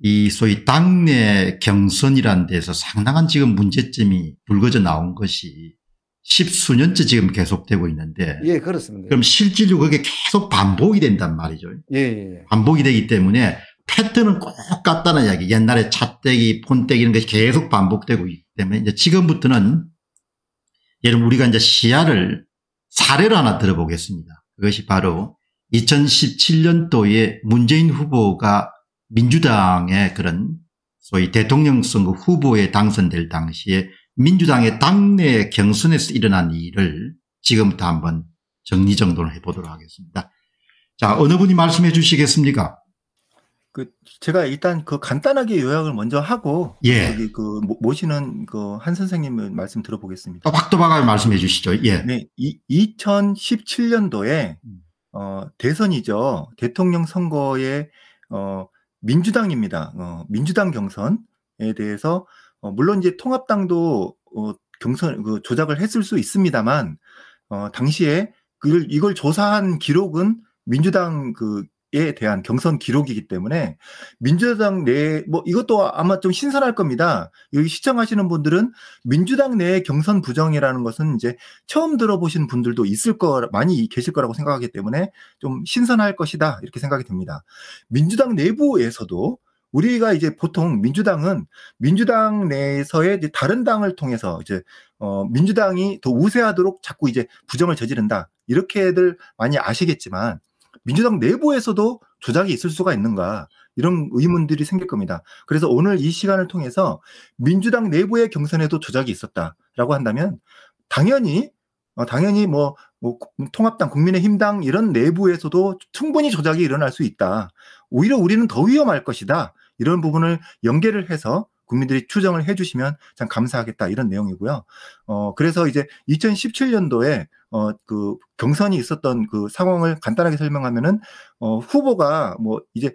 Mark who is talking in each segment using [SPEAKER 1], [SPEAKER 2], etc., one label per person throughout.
[SPEAKER 1] 이 소위 당내 경선이란 데서 상당한 지금 문제점이 불거져 나온 것이 십수년째 지금 계속되고 있는데.
[SPEAKER 2] 예, 그렇습니다. 그럼
[SPEAKER 1] 실질적으로 그게 계속 반복이 된단 말이죠. 예, 예. 예. 반복이 되기 때문에 패턴은 꼭 같다는 이야기. 옛날에 차떼기, 폰떼기 이런 것이 계속 반복되고 있기 때문에 이제 지금부터는 예를 우리가 이제 시야를 사례를 하나 들어보겠습니다. 그것이 바로 2017년도에 문재인 후보가 민주당의 그런 소위 대통령 선거 후보에 당선될 당시에 민주당의 당내 경선에서 일어난 일을 지금부터 한번 정리정돈을 해보도록 하겠습니다. 자 어느 분이 말씀해 주시겠습니까? 그
[SPEAKER 3] 제가 일단 그 간단하게 요약을 먼저 하고 예. 여기 그 모시는 그 한선생님을 말씀 들어보겠습니다.
[SPEAKER 1] 아, 박도박하게 말씀해 주시죠. 예. 네,
[SPEAKER 3] 이, 2017년도에 음. 어, 대선이죠. 대통령 선거에 어, 민주당입니다. 어, 민주당 경선에 대해서 어, 물론 이제 통합당도 어, 경선 그 조작을 했을 수 있습니다만 어, 당시에 그걸 이걸 조사한 기록은 민주당 그에 대한 경선 기록이기 때문에 민주당 내 뭐 이것도 아마 좀 신선할 겁니다. 여기 시청하시는 분들은 민주당 내 경선 부정이라는 것은 이제 처음 들어보신 분들도 있을 거 많이 계실 거라고 생각하기 때문에 좀 신선할 것이다 이렇게 생각이 듭니다. 민주당 내부에서도 우리가 이제 보통 민주당은 민주당 내에서의 다른 당을 통해서 이제 어 민주당이 더 우세하도록 자꾸 이제 부정을 저지른다 이렇게들 많이 아시겠지만 민주당 내부에서도 조작이 있을 수가 있는가 이런 의문들이 생길 겁니다. 그래서 오늘 이 시간을 통해서 민주당 내부의 경선에도 조작이 있었다라고 한다면 당연히 어, 당연히 뭐, 뭐 통합당, 국민의힘당 이런 내부에서도 충분히 조작이 일어날 수 있다. 오히려 우리는 더 위험할 것이다. 이런 부분을 연계를 해서 국민들이 추정을 해주시면 참 감사하겠다 이런 내용이고요. 어 그래서 이제 2017년도에 어 그 경선이 있었던 그 상황을 간단하게 설명하면은 어 후보가 뭐 이제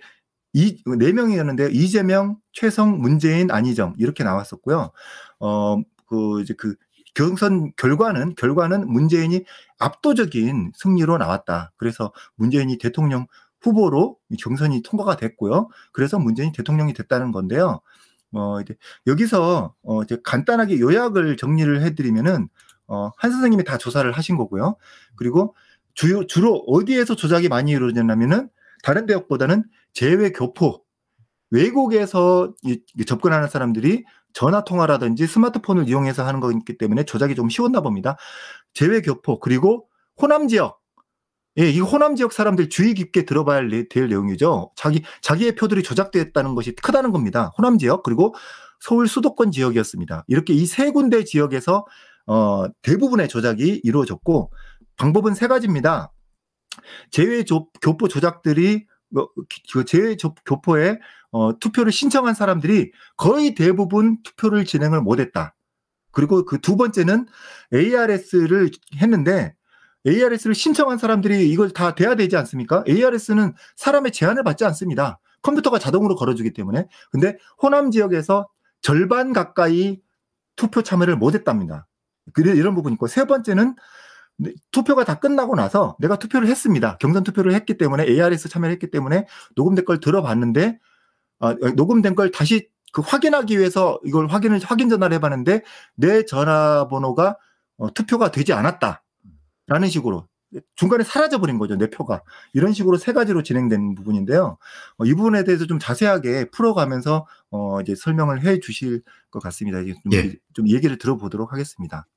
[SPEAKER 3] 이네 명이었는데 이재명, 최성, 문재인, 안희정 이렇게 나왔었고요. 어 그 이제 그 경선 결과는 결과는 문재인이 압도적인 승리로 나왔다. 그래서 문재인이 대통령 후보로 경선이 통과가 됐고요. 그래서 문재인 대통령이 됐다는 건데요. 어, 이제 여기서 어, 이제 간단하게 요약을 정리를 해드리면은 어, 한 선생님이 다 조사를 하신 거고요. 그리고 주요, 주로 어디에서 조작이 많이 이루어졌냐면은 다른 대학보다는 제외 교포, 외국에서 이, 접근하는 사람들이 전화 통화라든지 스마트폰을 이용해서 하는 거기 때문에 조작이 좀 쉬웠나 봅니다. 제외 교포, 그리고 호남 지역, 예, 이 호남 지역 사람들 주의 깊게 들어봐야 될 내용이죠. 자기 자기의 표들이 조작됐다는 것이 크다는 겁니다. 호남 지역 그리고 서울 수도권 지역이었습니다. 이렇게 이 세 군데 지역에서 어, 대부분의 조작이 이루어졌고 방법은 세 가지입니다. 제외 교포 조작들이 제외 어, 그 교포에 어, 투표를 신청한 사람들이 거의 대부분 투표를 진행을 못했다. 그리고 그 두 번째는 ARS를 했는데 ARS를 신청한 사람들이 이걸 다 돼야 되지 않습니까? ARS는 사람의 제한을 받지 않습니다. 컴퓨터가 자동으로 걸어주기 때문에. 근데 호남 지역에서 절반 가까이 투표 참여를 못했답니다. 이런 부분이 있고 세 번째는 투표가 다 끝나고 나서 내가 투표를 했습니다. 경선 투표를 했기 때문에 ARS 참여를 했기 때문에 녹음된 걸 들어봤는데 아, 녹음된 걸 다시 그 확인하기 위해서 이걸 확인을 확인 전화를 해봤는데 내 전화번호가 어, 투표가 되지 않았다. 라는 식으로 중간에 사라져버린 거죠, 내 표가. 이런 식으로 세 가지로 진행된 부분인데요. 어, 이 부분에 대해서 좀 자세하게 풀어가면서 어, 이제 설명을 해 주실 것 같습니다. 좀, 예. 좀 얘기를 들어보도록 하겠습니다.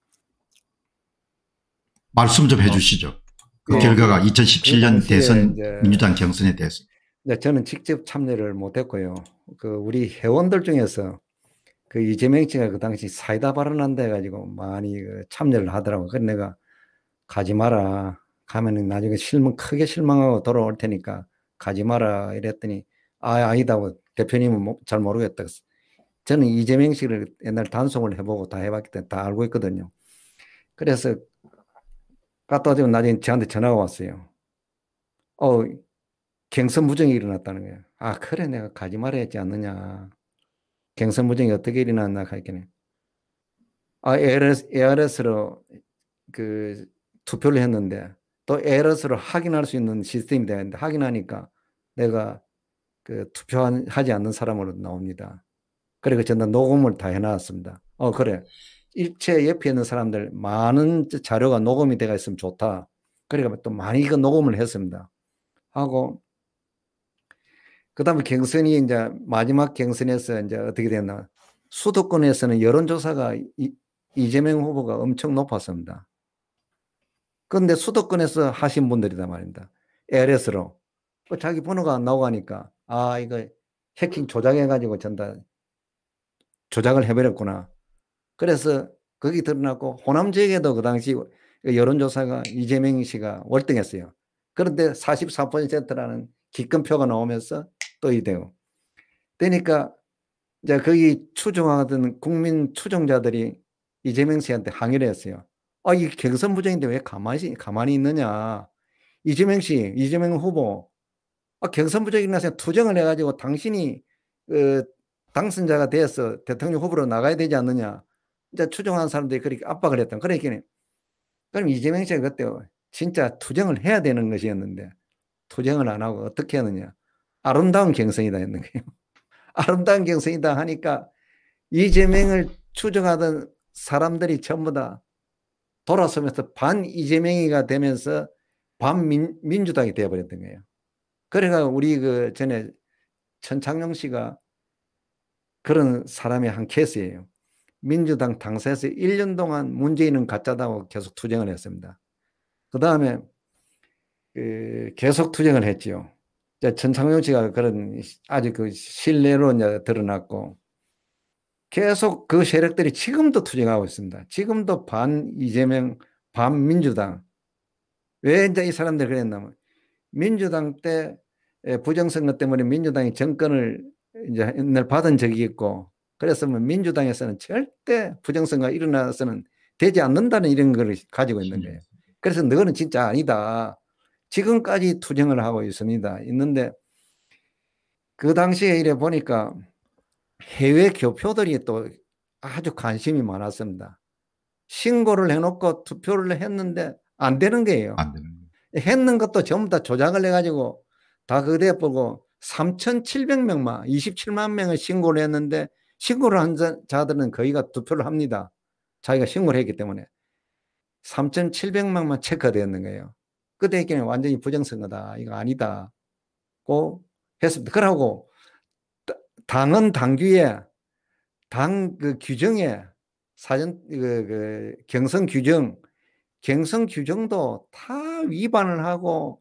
[SPEAKER 1] 말씀 좀 해 주시죠. 어. 그 어. 결과가 2017년 그 대선 민주당 경선에 대해서.
[SPEAKER 2] 네, 저는 직접 참여를 못했고요. 그 우리 회원들 중에서 그 이재명 씨가 그 당시 사이다 발언한다 해가지고 많이 그 참여를 하더라고요. 그래서 내가 가지 마라. 가면은 나중에 실망, 크게 실망하고 돌아올 테니까 가지 마라. 이랬더니, 아, 아니다. 대표님은 잘 모르겠다. 저는 이재명 씨를 옛날 단속을 해보고 다 해봤기 때문에 다 알고 있거든요. 그래서 갔다 오면 나중에 저한테 전화가 왔어요. 어, 갱선 부정이 일어났다는 거예요. 아, 그래. 내가 가지 말아야 했지 않느냐. 갱선 부정이 어떻게 일어났나. 하겠네. 아, ARS, ARS로 그 투표를 했는데 또 에러스를 확인할 수 있는 시스템이 되는데 확인하니까 내가 그 투표하지 않는 사람으로 나옵니다. 그리고 전는 녹음을 다 해놨습니다. 어 그래 일체 옆에 있는 사람들 많은 자료가 녹음이 되어 있으면 좋다. 그러니까 또 많이 이 그 녹음을 했습니다. 하고 그다음에 경선이 이제 마지막 경선에서 이제 어떻게 됐나 수도권에서는 여론조사가 이재명 후보가 엄청 높았습니다. 그런데 수도권에서 하신 분들이다 말입니다. LS로. 그 자기 번호가 나오니까, 아, 이거 해킹 조작해가지고 전다 조작을 해버렸구나. 그래서 거기 드러났고, 호남 지역에도 그 당시 그 여론조사가 이재명 씨가 월등했어요. 그런데 44%라는 기권표가 나오면서 또 이대요. 되니까 그러니까 이제 거기 추종하던 국민 추종자들이 이재명 씨한테 항의를 했어요. 아, 이 경선 부정인데 왜 가만히, 가만히 있느냐. 이재명 씨, 이재명 후보. 아, 경선 부정이 나서 투쟁을 해가지고 당신이, 어, 당선자가 되어서 대통령 후보로 나가야 되지 않느냐. 이제 추종한 사람들이 그렇게 압박을 했던. 그러니까, 그럼 이재명 씨가 그때 진짜 투쟁을 해야 되는 것이었는데, 투쟁을 안 하고 어떻게 하느냐. 아름다운 경선이다 했는 거예요. 아름다운 경선이다 하니까 이재명을 추종하던 사람들이 전부 다 돌아서면서 반 이재명이가 되면서 반 민, 민주당이 되어버렸던 거예요. 그래가 그러니까 우리 그 전에 천창용 씨가 그런 사람의 한 케이스예요. 민주당 당사에서 1년 동안 문재인은 가짜다고 계속 투쟁을 했습니다. 그 다음에 그 계속 투쟁을 했지요. 천창용 씨가 그런 아주 그 신뢰로 이제 드러났고 계속 그 세력들이 지금도 투쟁하고 있습니다. 지금도 반 이재명, 반 민주당. 왜 이제 이 사람들 그랬냐면 민주당 때 부정선거 때문에 민주당이 정권을 이제 옛날 받은 적이 있고 그래서 뭐 민주당에서는 절대 부정선거가 일어나서는 되지 않는다는 이런 걸 가지고 있는 거예요. 그래서 너는 진짜 아니다. 지금까지 투쟁을 하고 있습니다. 있는데 그 당시에 이래 보니까 해외 교표들이 또 아주 관심이 많았습니다. 신고를 해놓고 투표를 했는데 안 되는 거예요. 안 되는 거예요. 했는 것도 전부 다 조작을 해가지고 다 그대 보고 3,700명만 27만 명을 신고를 했는데 신고를 한 자들은 거의가 투표를 합니다. 자기가 신고를 했기 때문에 3,700명만 체크되었는 거예요. 그때 얘기는 완전히 부정선거다. 이거 아니다고 했습니다. 그러고 당은 당규에 당 그 규정에 사전 그, 그 경선 규정 경선 규정도 다 위반을 하고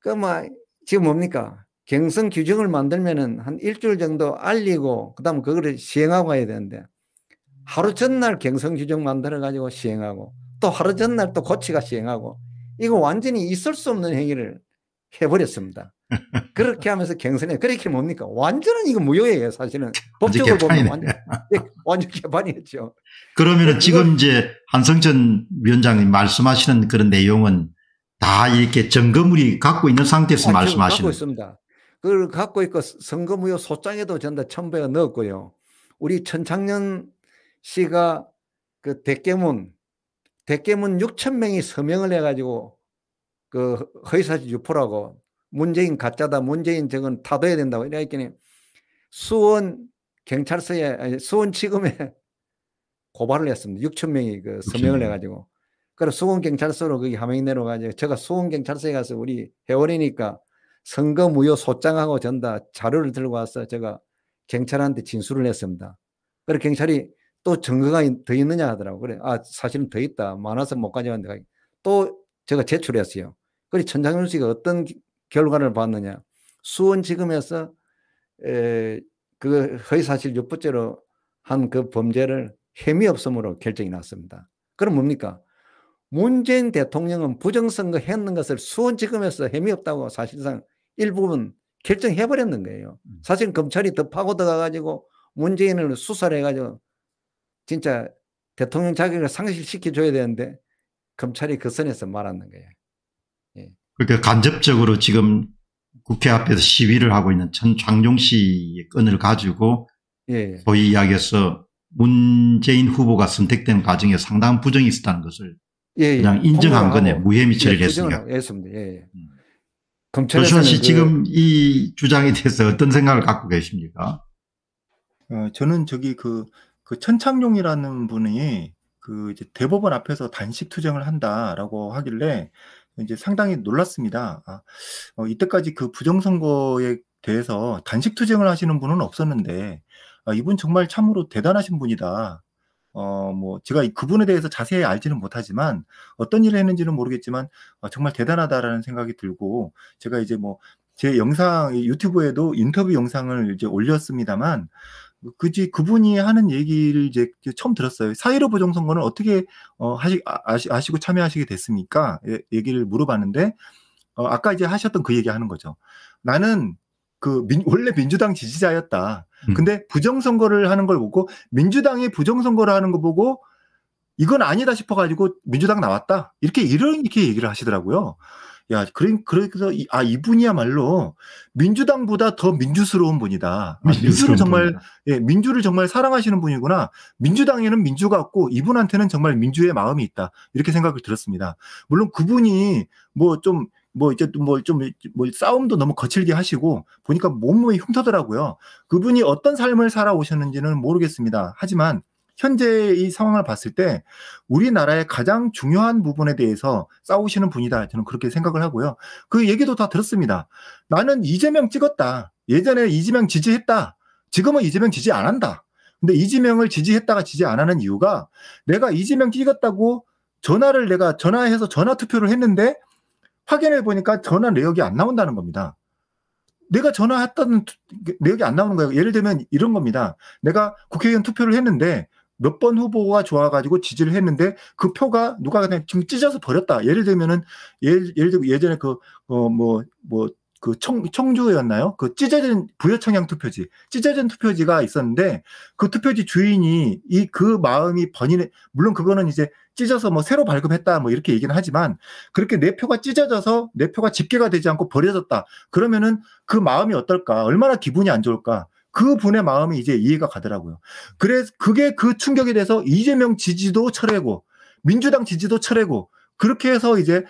[SPEAKER 2] 그뭐 지금 뭡니까 경선 규정을 만들면은 한 일주일 정도 알리고 그다음 그거를 시행하고 해야 되는데 하루 전날 경선 규정 만들어 가지고 시행하고 또 하루 전날 또 고치가 시행하고 이거 완전히 있을 수 없는 행위를 해버렸습니다. 그렇게 하면서 경선해. 그렇게 뭡니까? 완전한 이거 무효예요, 사실은. 법적으로 보면 완전, 예, 완전 개판이었죠.
[SPEAKER 1] 그러면은 지금 이제 한성천 위원장님 말씀하시는 그런 내용은 다 이렇게 점검물이 갖고 있는 상태에서 아, 말씀하시는. 갖고
[SPEAKER 2] 있습니다. 그걸 갖고 있고 선거 무효 소장에도 전다 첨부해 넣었고요. 우리 천창년 씨가 그 대깨문 대깨문 6천 명이 서명을 해가지고 그 허위사실 유포라고 문재인 가짜다, 문재인 저건 타도해야 된다고 이래 더니 수원 경찰서에, 아니, 수원 지금에 고발을 했습니다. 6천 명이 그 서명을 해가지고. 그래 수원 경찰서로 거기 하명 내려가지고 제가 수원 경찰서에 가서 우리 회원이니까 선거 무효 소장하고 전다 자료를 들고 와서 제가 경찰한테 진술을 했습니다. 그래 경찰이 또 증거가 더 있느냐 하더라고. 그래 아 사실은 더 있다. 많아서 못 가져왔는데 또 제가 제출했어요. 그래 천장윤 씨가 어떤 결과를 봤느냐. 수원 지금에서 에, 그 허위사실 유번째로한 그 범죄를 혐의 없음으로 결정이 났습니다. 그럼 뭡니까? 문재인 대통령은 부정선거 했는 것을 수원지검에서 혐의 없다고 사실상 일부분 결정해버렸는 거예요. 음. 사실 검찰이 더 파고들어가지고 문재인을 수사를 해가지고 진짜 대통령 자격을 상실시켜줘야 되는데 검찰이 그 선에서 말았는 거예요.
[SPEAKER 1] 그러니까 간접적으로 지금 국회 앞에서 시위를 하고 있는 전장종 씨의 건을 가지고 예, 예. 소위 이야기해서 문재인 후보가 선택된 과정에 상당한 부정이 있었다는 것을 예, 예. 그냥 인정한 거네요. 무혐의 예, 처리를 했으니까.
[SPEAKER 2] 했습니다. 예.
[SPEAKER 1] 음. 조시원 씨 그... 지금 이 주장에 대해서 어떤 생각을 갖고 계십니까?
[SPEAKER 3] 어, 저는 저기 그, 그 천창용이라는 분이 그 이제 대법원 앞에서 단식 투쟁을 한다라고 하길래 이제 상당히 놀랐습니다. 아, 어, 이때까지 그 부정선거에 대해서 단식 투쟁을 하시는 분은 없었는데 아, 이분 정말 참으로 대단하신 분이다. 어, 뭐, 제가 그분에 대해서 자세히 알지는 못하지만, 어떤 일을 했는지는 모르겠지만, 어, 정말 대단하다라는 생각이 들고, 제가 이제 뭐, 제 영상, 유튜브에도 인터뷰 영상을 이제 올렸습니다만, 뭐 그지 그분이 하는 얘기를 이제 처음 들었어요. 사일오부정 선거는 어떻게 어, 하시 아 아시고 참여하시게 됐습니까? 예, 얘기를 물어봤는데 어, 아까 이제 하셨던 그 얘기하는 거죠. 나는 그 민, 원래 민주당 지지자였다. 음. 근데 부정 선거를 하는 걸 보고 민주당이 부정 선거를 하는 거 보고 이건 아니다 싶어가지고 민주당 나왔다. 이렇게 이런 이렇게 얘기를 하시더라고요. 야, 그래, 그래서, 이, 아, 이분이야말로 민주당보다 더 민주스러운 분이다. 아, 민주를 정말, 분이다. 예, 민주를 정말 사랑하시는 분이구나. 민주당에는 민주가 없고 이분한테는 정말 민주의 마음이 있다. 이렇게 생각을 들었습니다. 물론 그분이 뭐 좀, 뭐 이제 뭐좀뭐 뭐 싸움도 너무 거칠게 하시고 보니까 몸무게 흉터더라고요. 그분이 어떤 삶을 살아오셨는지는 모르겠습니다. 하지만 현재 이 상황을 봤을 때 우리나라의 가장 중요한 부분에 대해서 싸우시는 분이다. 저는 그렇게 생각을 하고요. 그 얘기도 다 들었습니다. 나는 이재명 찍었다. 예전에 이재명 지지했다. 지금은 이재명 지지 안 한다. 근데 이재명을 지지했다가 지지 안 하는 이유가 내가 이재명 찍었다고 전화를 내가 전화해서 전화 투표를 했는데 확인해 보니까 전화 내역이 안 나온다는 겁니다. 내가 전화했던 내역이 안 나오는 거예요. 예를 들면 이런 겁니다. 내가 국회의원 투표를 했는데 몇번 후보가 좋아가지고 지지를 했는데 그 표가 누가 그냥 지금 찢어서 버렸다. 예를 들면은 예를, 예를 들면 예전에 그어뭐뭐그 어, 뭐, 뭐, 그 청, 청주였나요? 그 찢어진 부여청양 투표지, 찢어진 투표지가 있었는데 그 투표지 주인이 이 그 마음이 번인에 물론 그거는 이제 찢어서 뭐 새로 발급했다 뭐 이렇게 얘기는 하지만 그렇게 내 표가 찢어져서 내 표가 집계가 되지 않고 버려졌다 그러면은 그 마음이 어떨까? 얼마나 기분이 안 좋을까? 그 분의 마음이 이제 이해가 가더라고요. 그래서 그게 그 충격에 대해서 이재명 지지도 철회고 민주당 지지도 철회고 그렇게 해서 이제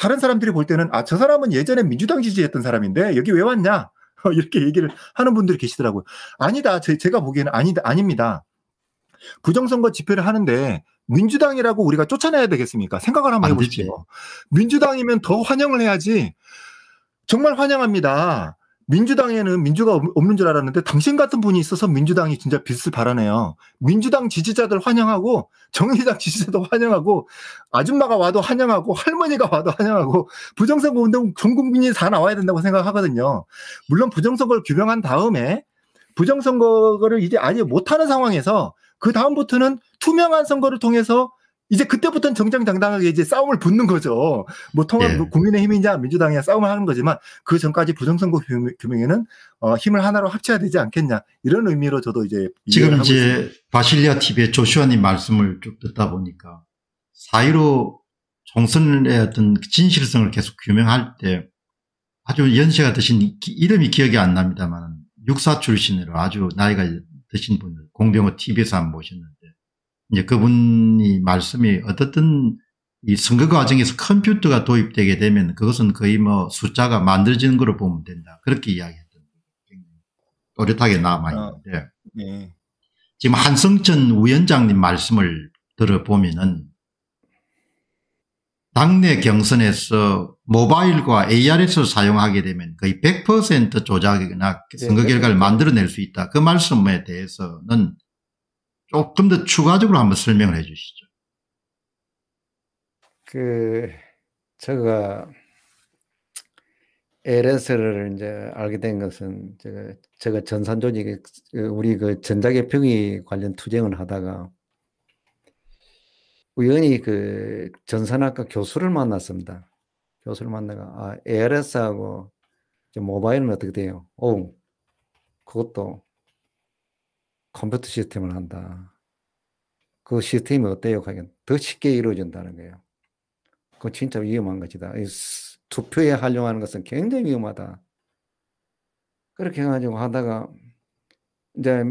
[SPEAKER 3] 다른 사람들이 볼 때는 아 저 사람은 예전에 민주당 지지했던 사람인데 여기 왜 왔냐 이렇게 얘기를 하는 분들이 계시더라고요. 아니다 제, 제가 보기에는 아니다 아닙니다. 부정선거 집회를 하는데 민주당이라고 우리가 쫓아내야 되겠습니까? 생각을 한번 해보십시오. 민주당이면 더 환영을 해야지. 정말 환영합니다. 민주당에는 민주가 없는 줄 알았는데 당신 같은 분이 있어서 민주당이 진짜 빛을 발하네요. 민주당 지지자들 환영하고 정의당 지지자도 환영하고 아줌마가 와도 환영하고 할머니가 와도 환영하고 부정선거 운동 전 국민이 다 나와야 된다고 생각하거든요. 물론 부정선거를 규명한 다음에 부정선거를 이제 아예 못하는 상황에서 그 다음부터는 투명한 선거를 통해서 이제 그때부터는 정정당당하게 이제 싸움을 붙는 거죠. 뭐 통합 예. 뭐 국민의힘이냐 민주당이냐 싸움을 하는 거지만 그 전까지 부정선거 규명에는 어, 힘을 하나로 합쳐야 되지 않겠냐 이런 의미로 저도 이제 지금 이제
[SPEAKER 1] 있습니다. 바실리아 TV의 조슈아님 말씀을 쭉 듣다 보니까 사이로 총선의 어떤 그 진실성을 계속 규명할 때 아주 연세가 드신 이름이 기억이 안 납니다만 육사 출신으로 아주 나이가 드신 분을 공병호 TV에서 한번 모시는 이제 그분이 말씀이 어떻든 이 선거 과정에서 컴퓨터가 도입되게 되면 그것은 거의 뭐 숫자가 만들어지는 걸로 보면 된다. 그렇게 이야기했던 또렷하게 남아있는데. 아, 네. 지금 한성천 위원장님 말씀을 들어보면은 당내 네. 경선에서 모바일과 ARS를 사용하게 되면 거의 100% 조작이나 선거 결과를 만들어낼 수 있다. 그 말씀에 대해서는 조금 데 추가적으로 한번 설명을 해 주시죠.
[SPEAKER 2] 그, 제가 LS를 이제 알게 된 것은 제가, 제가 전산조직, 그, 그, 우리 그 전자계 평이 관련 투쟁을 하다가 우연히 그 전산학과 교수를 만났습니다. 교수를 만나가, 아, ALS하고 모바일은 어떻게 돼요? 오, 그것도 컴퓨터 시스템을 한다. 그 시스템이 어때요? 하긴 그러니까 더 쉽게 이루어진다는 거예요. 그건 진짜 위험한 것이다. 투표에 활용하는 것은 굉장히 위험하다. 그렇게 해가지고 하다가 이제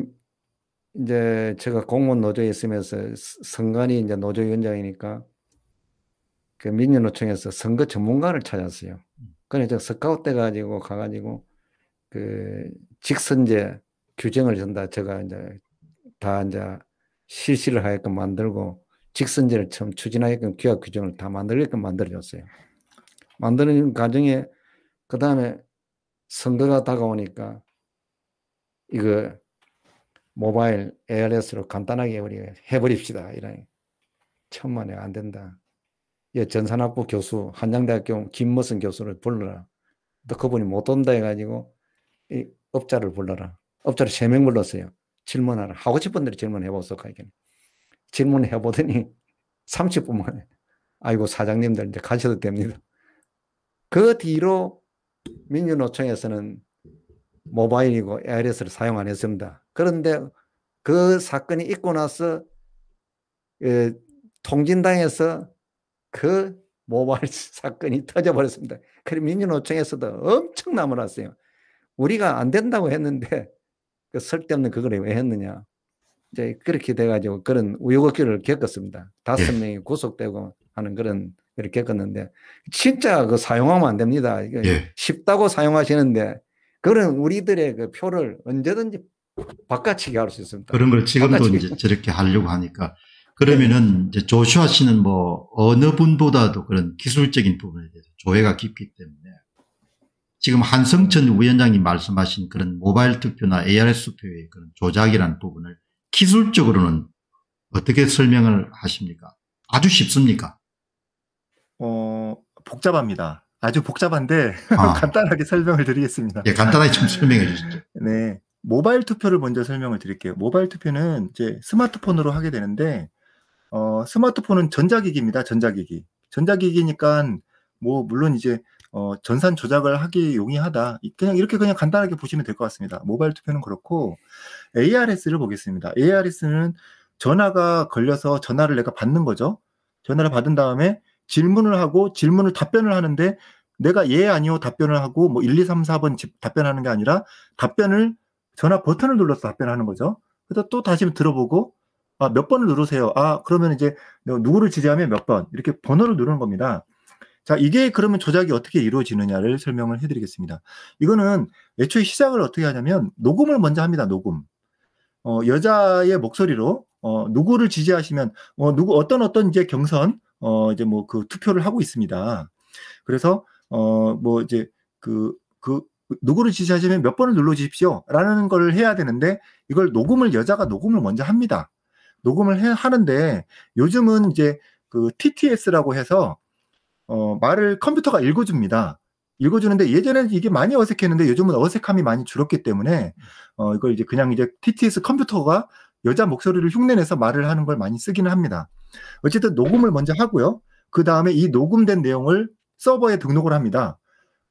[SPEAKER 2] 이제 제가 공무원 노조에 있으면서 선관이 이제 노조위원장이니까 그 민주노총에서 선거 전문가를 찾았어요. 음. 그래서 그러니까 스카웃 돼가지고 가가지고 그 직선제 규정을 전다 제가 이제 다 이제 실시를 하게끔 만들고 직선제를 처음 추진하게끔 규약 규정을 다 만들게끔 만들어줬어요. 만드는 과정에 그 다음에 선거가 다가오니까 이거 모바일 ARS로 간단하게 우리 해버립시다. 이런 천만에 안 된다. 예, 전산학부 교수 한양대학교 김무선 교수를 불러라. 또 그분이 못 온다 해가지고 이 업자를 불러라. 업자를 세명 불렀어요. 질문하라. 하고 싶은 대로 질문해보소. 질문해보더니 30분 만에 아이고 사장님들 이제 가셔도 됩니다. 그 뒤로 민주노총에서는 모바일이고 ARS를 사용 안 했습니다. 그런데 그 사건이 있고 나서 예, 통진당에서 그 모바일 사건이 터져버렸습니다. 그리고 민주노총에서도 엄청 나무났어요 우리가 안 된다고 했는데 그 쓸데없는 그걸 왜 했느냐. 이제 그렇게 돼가지고 그런 우여곡절을 겪었습니다. 다섯 예. 명이 구속되고 하는 그런 걸 겪었는데 진짜 그 사용하면 안 됩니다. 예. 쉽다고 사용하시는데 그런 우리들의 그 표를 언제든지 바깥치기 할수 있습니다. 그런
[SPEAKER 1] 걸 지금도 바깥치기. 이제 저렇게 하려고 하니까 예. 그러면은 이제 조슈아 씨는 뭐 어느 분보다도 그런 기술적인 부분에 대해서 조회가 깊기 때문에 지금 한성천 위원장이 말씀하신 그런 모바일 투표나 ARS 투표의 그런 조작이라는 부분을 기술적으로는 어떻게 설명을 하십니까? 아주 쉽습니까?
[SPEAKER 3] 어, 복잡합니다. 아주 복잡한데 아. 간단하게 설명을 드리겠습니다. 예, 간단하게 좀 설명해 주시죠. 네. 모바일 투표를 먼저 설명을 드릴게요. 모바일 투표는 이제 스마트폰으로 하게 되는데 어, 스마트폰은 전자기기입니다. 전자기기. 전자기기니까 뭐 물론 이제 어, 전산 조작을 하기 용이하다. 그냥 이렇게 그냥 간단하게 보시면 될 것 같습니다. 모바일 투표는 그렇고 ARS를 보겠습니다. ARS는 전화가 걸려서 전화를 내가 받는 거죠. 전화를 받은 다음에 질문을 하고 질문을 답변을 하는데 내가 예 아니요 답변을 하고 뭐 1, 2, 3, 4번 답변하는 게 아니라 답변을 전화 버튼을 눌러서 답변하는 거죠. 그래서 또 다시 들어보고 아, 몇 번을 누르세요. 아, 그러면 이제 누구를 지지하면 몇 번. 이렇게 번호를 누르는 겁니다. 자, 이게 그러면 조작이 어떻게 이루어지느냐를 설명을 해드리겠습니다. 이거는 애초에 시작을 어떻게 하냐면 녹음을 먼저 합니다. 녹음. 어, 여자의 목소리로 어, 누구를 지지하시면 어, 누구 어떤 어떤 이제 경선 어, 이제 뭐 그 투표를 하고 있습니다. 그래서 어, 뭐 이제 그그 그 누구를 지지하시면 몇 번을 눌러 주십시오. 라는 걸 해야 되는데 이걸 녹음을 여자가 녹음을 먼저 합니다. 녹음을 해, 하는데 요즘은 이제 그 TTS라고 해서 어, 말을 컴퓨터가 읽어줍니다. 읽어주는데 예전에는 이게 많이 어색했는데 요즘은 어색함이 많이 줄었기 때문에 어, 이걸 이제 그냥 이제 TTS 컴퓨터가 여자 목소리를 흉내내서 말을 하는 걸 많이 쓰기는 합니다. 어쨌든 녹음을 먼저 하고요. 그 다음에 이 녹음된 내용을 서버에 등록을 합니다.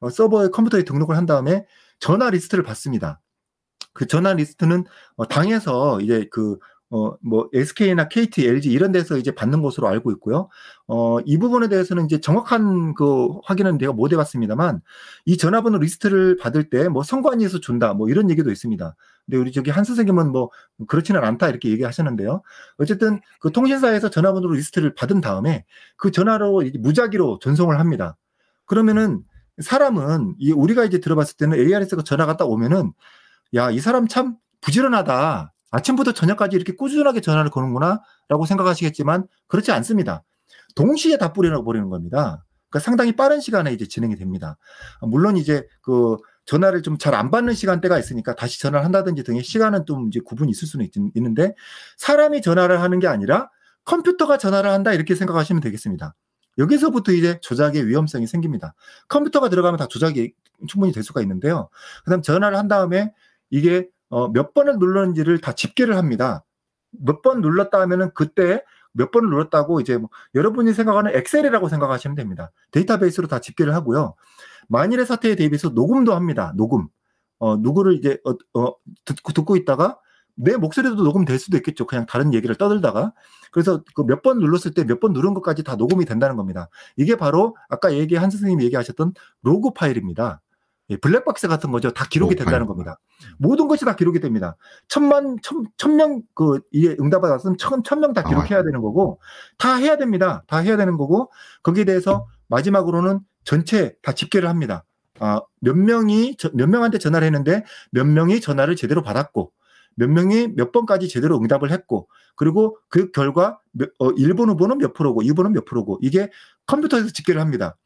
[SPEAKER 3] 어, 서버에 컴퓨터에 등록을 한 다음에 전화 리스트를 받습니다. 그 전화 리스트는 어, 당에서 이제 그 어, 뭐, SK나 KT, LG 이런 데서 이제 받는 것으로 알고 있고요. 어, 이 부분에 대해서는 이제 정확한 그 확인은 내가 못 해봤습니다만, 이 전화번호 리스트를 받을 때뭐 선관위에서 준다, 뭐 이런 얘기도 있습니다. 근데 우리 저기 한 선생님은 뭐 그렇지는 않다 이렇게 얘기하셨는데요. 어쨌든 그 통신사에서 전화번호 리스트를 받은 다음에 그 전화로 무작위로 전송을 합니다. 그러면은 사람은 이 우리가 이제 들어봤을 때는 ARS가 그 전화가 딱 오면은 야, 이 사람 참 부지런하다. 아침부터 저녁까지 이렇게 꾸준하게 전화를 거는구나라고 생각하시겠지만 그렇지 않습니다. 동시에 다 뿌려버리는 겁니다. 그러니까 상당히 빠른 시간에 이제 진행이 됩니다. 물론 이제 그 전화를 좀 잘 안 받는 시간대가 있으니까 다시 전화를 한다든지 등의 시간은 좀 이제 구분이 있을 수는 있, 는데 사람이 전화를 하는 게 아니라 컴퓨터가 전화를 한다 이렇게 생각하시면 되겠습니다. 여기서부터 이제 조작의 위험성이 생깁니다. 컴퓨터가 들어가면 다 조작이 충분히 될 수가 있는데요. 그다음 전화를 한 다음에 이게 어, 몇 번을 눌렀는지를 다 집계를 합니다. 몇 번 눌렀다 하면은 그때 몇 번을 눌렀다고 이제 뭐 여러분이 생각하는 엑셀이라고 생각하시면 됩니다. 데이터베이스로 다 집계를 하고요. 만일의 사태에 대비해서 녹음도 합니다. 녹음. 어, 누구를 이제 어, 어, 듣고, 듣고 있다가 내 목소리도 녹음될 수도 있겠죠. 그냥 다른 얘기를 떠들다가. 그래서 그 몇 번 눌렀을 때 몇 번 누른 것까지 다 녹음이 된다는 겁니다. 이게 바로 아까 얘기, 한 선생님이 얘기하셨던 로그 파일입니다. 블랙박스 같은 거죠. 다 기록이 오, 된다는 네. 겁니다. 모든 것이 다 기록이 됩니다. 천만, 천, 천 명, 그, 이게 응답받았으면 천, 천명 다 아, 기록해야 아, 되는 거고, 다 해야 됩니다. 다 해야 되는 거고, 거기에 대해서 음. 마지막으로는 전체 다 집계를 합니다. 아, 몇 명이, 몇 명한테 전화를 했는데, 몇 명이 전화를 제대로 받았고, 몇 명이 몇 번까지 제대로 응답을 했고, 그리고 그 결과, 몇, 어, 1번 후보는 몇 프로고, 2번은 몇 프로고, 이게 컴퓨터에서 집계를 합니다.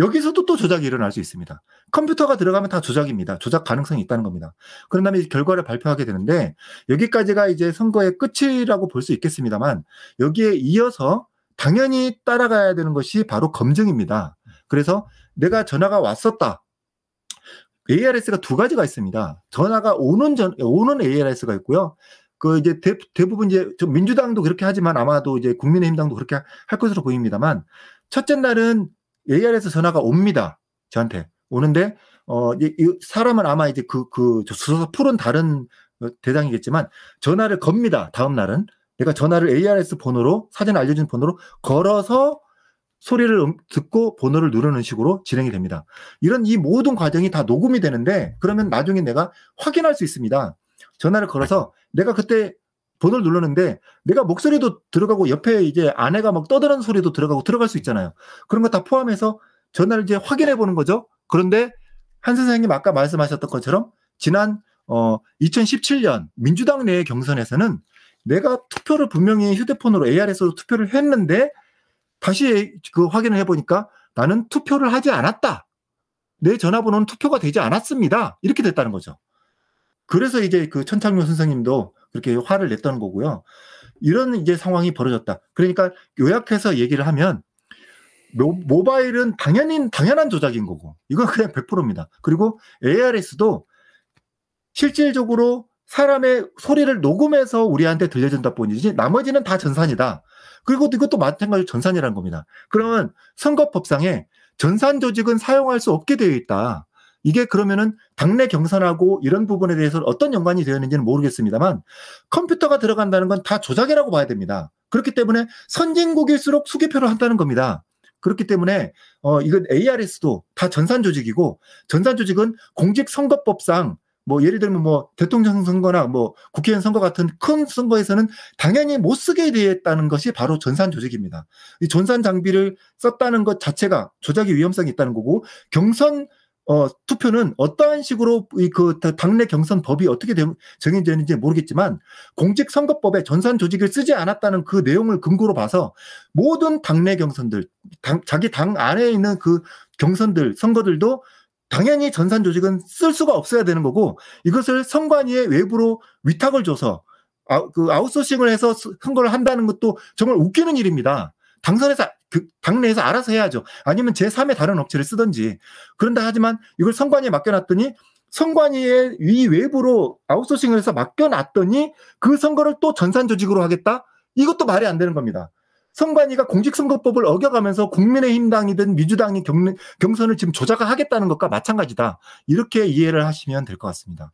[SPEAKER 3] 여기서도 또 조작이 일어날 수 있습니다. 컴퓨터가 들어가면 다 조작입니다. 조작 가능성이 있다는 겁니다. 그런 다음에 결과를 발표하게 되는데 여기까지가 이제 선거의 끝이라고 볼 수 있겠습니다만 여기에 이어서 당연히 따라가야 되는 것이 바로 검증입니다. 그래서 내가 전화가 왔었다. ARS가 두 가지가 있습니다. 전화가 오는 전 오는 ARS가 있고요. 그 이제 대, 부분 이제 민주당도 그렇게 하지만 아마도 이제 국민의힘당도 그렇게 할 것으로 보입니다만 첫째 날은 AR에서 전화가 옵니다. 저한테. 오는데, 어, 이, 이 사람은 아마 이제 그, 그, 주소 풀은 다른 어, 대상이겠지만, 전화를 겁니다. 다음날은. 내가 전화를 ARS 번호로, 사진 알려준 번호로 걸어서 소리를 음, 듣고 번호를 누르는 식으로 진행이 됩니다. 이런 이 모든 과정이 다 녹음이 되는데, 그러면 나중에 내가 확인할 수 있습니다. 전화를 걸어서 내가 그때 번호를 눌렀는데 내가 목소리도 들어가고 옆에 이제 아내가 막 떠드는 소리도 들어가고 들어갈 수 있잖아요. 그런 거 다 포함해서 전화를 이제 확인해 보는 거죠. 그런데 한 선생님 아까 말씀하셨던 것처럼 지난 어 2017년 민주당 내 경선에서는 내가 투표를 분명히 휴대폰으로 a r 에서도 투표를 했는데 다시 그 확인을 해 보니까 나는 투표를 하지 않았다. 내 전화번호는 투표가 되지 않았습니다. 이렇게 됐다는 거죠. 그래서 이제 그 천창용 선생님도 그렇게 화를 냈던 거고요. 이런 이제 상황이 벌어졌다. 그러니까 요약해서 얘기를 하면 모, 바일은 당연히 당연한 조작인 거고 이건 그냥 100%입니다. 그리고 ARS도 실질적으로 사람의 소리를 녹음해서 우리한테 들려준다 뿐이지 나머지는 다 전산이다. 그리고 이것도 마찬가지로 전산이라는 겁니다. 그러면 선거법상에 전산 조직은 사용할 수 없게 되어 있다. 이게 그러면은 당내 경선하고 이런 부분에 대해서 어떤 연관이 되어 있는지는 모르겠습니다만 컴퓨터가 들어간다는 건 다 조작이라고 봐야 됩니다. 그렇기 때문에 선진국일수록 수개표를 한다는 겁니다. 그렇기 때문에 어 이건 ARS도 다 전산 조직이고 전산 조직은 공직 선거법상 뭐 예를 들면 뭐 대통령 선거나 뭐 국회의원 선거 같은 큰 선거에서는 당연히 못 쓰게 되었다는 것이 바로 전산 조직입니다. 이 전산 장비를 썼다는 것 자체가 조작의 위험성이 있다는 거고 경선 어, 투표는 어떠한 식으로 그 당내 경선 법이 어떻게 되, 정해져있는지 모르겠지만 공직선거법에 전산 조직을 쓰지 않았다는 그 내용을 근거로 봐서 모든 당내 경선들, 당, 자기 당 안에 있는 그 경선들, 선거들도 당연히 전산 조직은 쓸 수가 없어야 되는 거고 이것을 선관위의 외부로 위탁을 줘서 아, 그 아웃소싱을 해서 선거를 한다는 것도 정말 웃기는 일입니다. 당선에서 그 당내에서 알아서 해야죠. 아니면 제3의 다른 업체를 쓰든지. 그런다 하지만 이걸 선관위에 맡겨놨더니 선관위의 위 외부로 아웃소싱을 해서 맡겨놨더니 그 선거를 또 전산 조직으로 하겠다? 이것도 말이 안 되는 겁니다. 선관위가 공직선거법을 어겨가면서 국민의힘당이든 민주당이 경, 경선을 지금 조작하겠다는 것과 마찬가지다. 이렇게 이해를 하시면 될 것 같습니다.